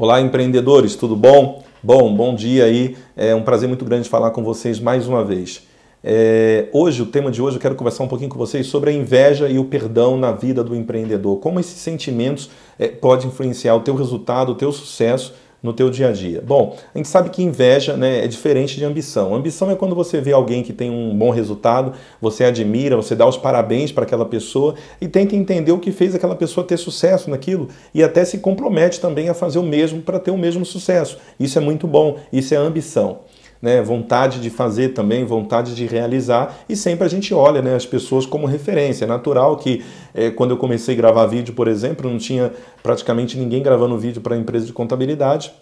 Olá, empreendedores, tudo bom? Bom, bom dia aí. É um prazer muito grande falar com vocês mais uma vez. É, hoje, o tema de hoje, eu quero conversar um pouquinho com vocês sobre a inveja e o perdão na vida do empreendedor. Como esses sentimentos é, podem influenciar o teu resultado, o teu sucesso no teu dia a dia? Bom, a gente sabe que inveja né, é diferente de ambição. ambição é quando você vê alguém que tem um bom resultado, você admira, você dá os parabéns para aquela pessoa e tenta entender o que fez aquela pessoa ter sucesso naquilo e até se compromete também a fazer o mesmo para ter o mesmo sucesso. Isso é muito bom, isso é ambição né, vontade de fazer também, vontade de realizar, e sempre a gente olha né, as pessoas como referência. É natural que é, quando eu comecei a gravar vídeo, por exemplo, não tinha praticamente ninguém gravando vídeo para a empresa de contabilidade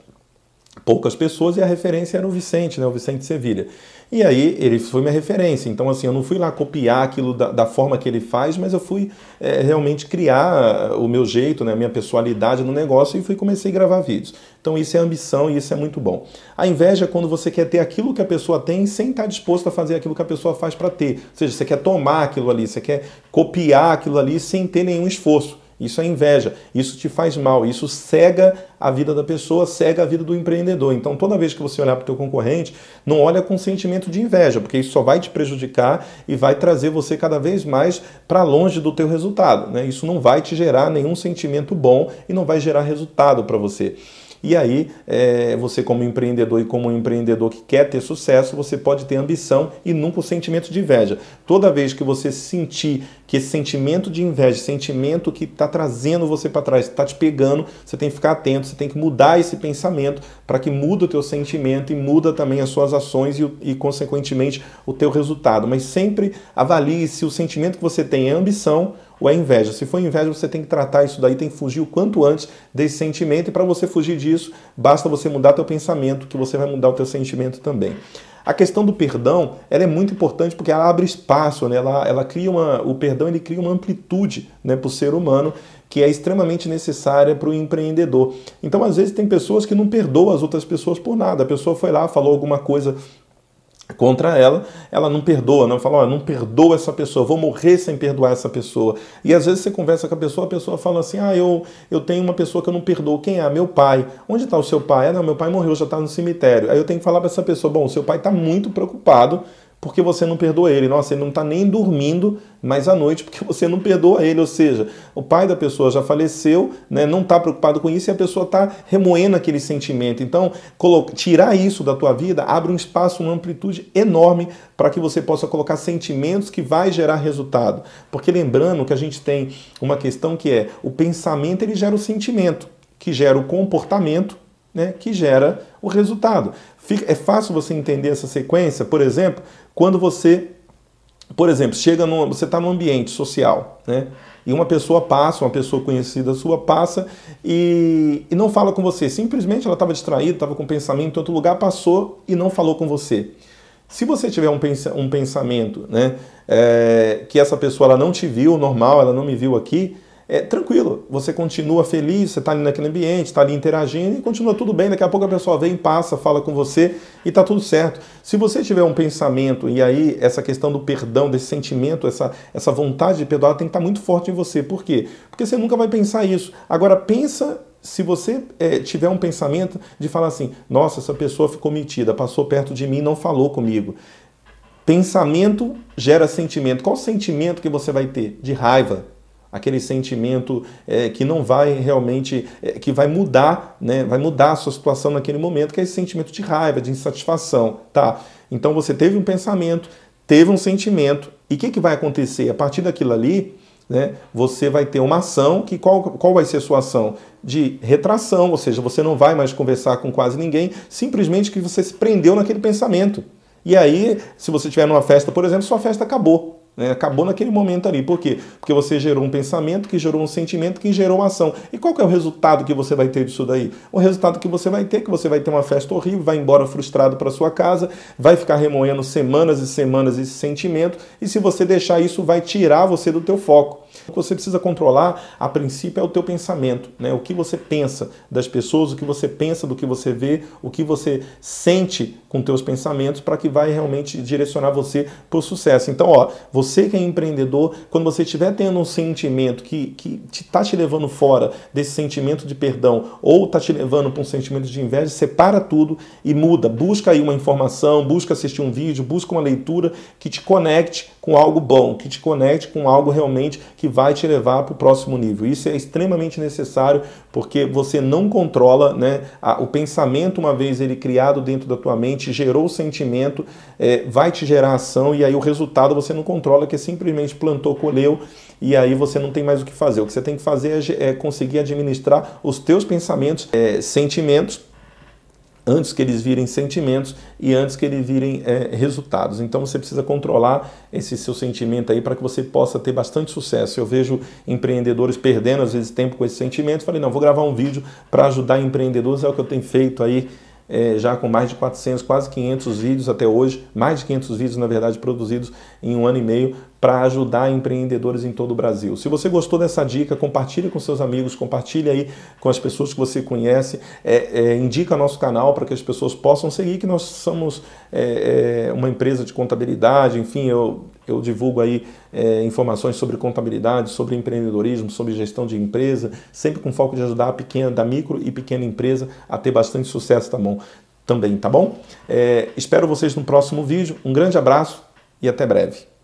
poucas pessoas e a referência era o Vicente, né, o Vicente Sevilha. E aí ele foi minha referência. Então, assim, eu não fui lá copiar aquilo da, da forma que ele faz, mas eu fui é, realmente criar eh, o meu jeito, né, a minha pessoalidade no negócio e fui comecei a gravar vídeos. Então, isso é ambição e isso é muito bom. A inveja é quando você quer ter aquilo que a pessoa tem sem estar disposto a fazer aquilo que a pessoa faz para ter. Ou seja, você quer tomar aquilo ali, você quer copiar aquilo ali sem ter nenhum esforço. Isso é inveja, isso te faz mal, isso cega a vida da pessoa, cega a vida do empreendedor. Então, toda vez que você olhar para o teu concorrente, não olha com sentimento de inveja, porque isso só vai te prejudicar e vai trazer você cada vez mais para longe do teu resultado. Né? Isso não vai te gerar nenhum sentimento bom e não vai gerar resultado para você. E aí, é, você, como empreendedor e como empreendedor que quer ter sucesso, você pode ter ambição e nunca o sentimento de inveja. Toda vez que você sentir que esse sentimento de inveja, sentimento que está trazendo você para trás, está te pegando, você tem que ficar atento, você tem que mudar esse pensamento para que muda o teu sentimento e muda também as suas ações e, e consequentemente, o teu resultado. Mas sempre avalie se o sentimento que você tem é ambição ou é inveja. Se for inveja, você tem que tratar isso daí, tem que fugir o quanto antes desse sentimento. E para você fugir disso, basta você mudar teu pensamento, que você vai mudar o teu sentimento também. A questão do perdão, ela é muito importante porque ela abre espaço, né? ela, ela cria uma, o perdão ele cria uma amplitude né, para o ser humano que é extremamente necessária para o empreendedor. Então, às vezes, tem pessoas que não perdoam as outras pessoas por nada. A pessoa foi lá, falou alguma coisa contra ela, ela não perdoa, não fala, não perdoa essa pessoa, vou morrer sem perdoar essa pessoa. E às vezes você conversa com a pessoa, a pessoa fala assim, ah, eu, eu tenho uma pessoa que eu não perdoo, quem é? Meu pai. Onde está o seu pai? Ah, não, meu pai morreu, já está no cemitério. Aí eu tenho que falar para essa pessoa, bom, seu pai está muito preocupado porque você não perdoa ele. Nossa, ele não está nem dormindo mais à noite porque você não perdoa ele. Ou seja, o pai da pessoa já faleceu, né, não está preocupado com isso e a pessoa está remoendo aquele sentimento. Então, tirar isso da tua vida abre um espaço, uma amplitude enorme para que você possa colocar sentimentos que vai gerar resultado. Porque lembrando que a gente tem uma questão que é o pensamento ele gera o sentimento, que gera o comportamento né, que gera o resultado. Fica, é fácil você entender essa sequência, por exemplo, quando você, por exemplo, chega no, você está num ambiente social, né, e uma pessoa passa, uma pessoa conhecida sua passa e, e não fala com você. Simplesmente ela estava distraída, estava com pensamento em outro lugar, passou e não falou com você. Se você tiver um, pens um pensamento né, é, que essa pessoa ela não te viu, normal, ela não me viu aqui, é tranquilo, você continua feliz, você está ali naquele ambiente, está ali interagindo e continua tudo bem. Daqui a pouco a pessoa vem, passa, fala com você e está tudo certo. Se você tiver um pensamento, e aí essa questão do perdão, desse sentimento, essa, essa vontade de perdoar tem que estar tá muito forte em você. Por quê? Porque você nunca vai pensar isso. Agora, pensa se você é, tiver um pensamento de falar assim, nossa, essa pessoa ficou metida, passou perto de mim, não falou comigo. Pensamento gera sentimento. Qual sentimento que você vai ter? De raiva, aquele sentimento é, que não vai realmente, é, que vai mudar, né? vai mudar a sua situação naquele momento, que é esse sentimento de raiva, de insatisfação, tá? Então você teve um pensamento, teve um sentimento, e o que, que vai acontecer? A partir daquilo ali, né, você vai ter uma ação, que qual, qual vai ser a sua ação? De retração, ou seja, você não vai mais conversar com quase ninguém, simplesmente que você se prendeu naquele pensamento. E aí, se você estiver numa festa, por exemplo, sua festa acabou. Né? Acabou naquele momento ali. Por quê? Porque você gerou um pensamento, que gerou um sentimento, que gerou uma ação. E qual que é o resultado que você vai ter disso daí? O resultado que você vai ter é que você vai ter uma festa horrível, vai embora frustrado para sua casa, vai ficar remoendo semanas e semanas esse sentimento, e se você deixar isso, vai tirar você do teu foco. O que você precisa controlar, a princípio, é o teu pensamento, né? O que você pensa das pessoas, o que você pensa do que você vê, o que você sente com teus pensamentos para que vai realmente direcionar você para o sucesso. Então, ó, você que é empreendedor, quando você estiver tendo um sentimento que que está te, tá te levando fora desse sentimento de perdão ou está te levando para um sentimento de inveja, separa tudo e muda. Busca aí uma informação, busca assistir um vídeo, busca uma leitura que te conecte com algo bom, que te conecte com algo realmente que vai te levar para o próximo nível. Isso é extremamente necessário porque você não controla né, a, o pensamento, uma vez ele criado dentro da tua mente, gerou o sentimento, é, vai te gerar ação e aí o resultado você não controla, que é simplesmente plantou, colheu e aí você não tem mais o que fazer. O que você tem que fazer é, é conseguir administrar os teus pensamentos, é, sentimentos antes que eles virem sentimentos e antes que eles virem é, resultados. Então você precisa controlar esse seu sentimento aí para que você possa ter bastante sucesso. Eu vejo empreendedores perdendo às vezes tempo com esse sentimento. Falei, não, vou gravar um vídeo para ajudar empreendedores, é o que eu tenho feito aí. É, já com mais de 400, quase 500 vídeos até hoje, mais de 500 vídeos, na verdade, produzidos em um ano e meio, para ajudar empreendedores em todo o Brasil. Se você gostou dessa dica, compartilhe com seus amigos, compartilhe aí com as pessoas que você conhece, é, é, indica nosso canal para que as pessoas possam seguir, que nós somos é, é, uma empresa de contabilidade, enfim, eu, eu divulgo aí é, informações sobre contabilidade, sobre empreendedorismo, sobre gestão de empresa, sempre com foco de ajudar a pequena, da micro e pequena empresa a ter bastante sucesso tá bom? também, tá bom? É, espero vocês no próximo vídeo, um grande abraço e até breve.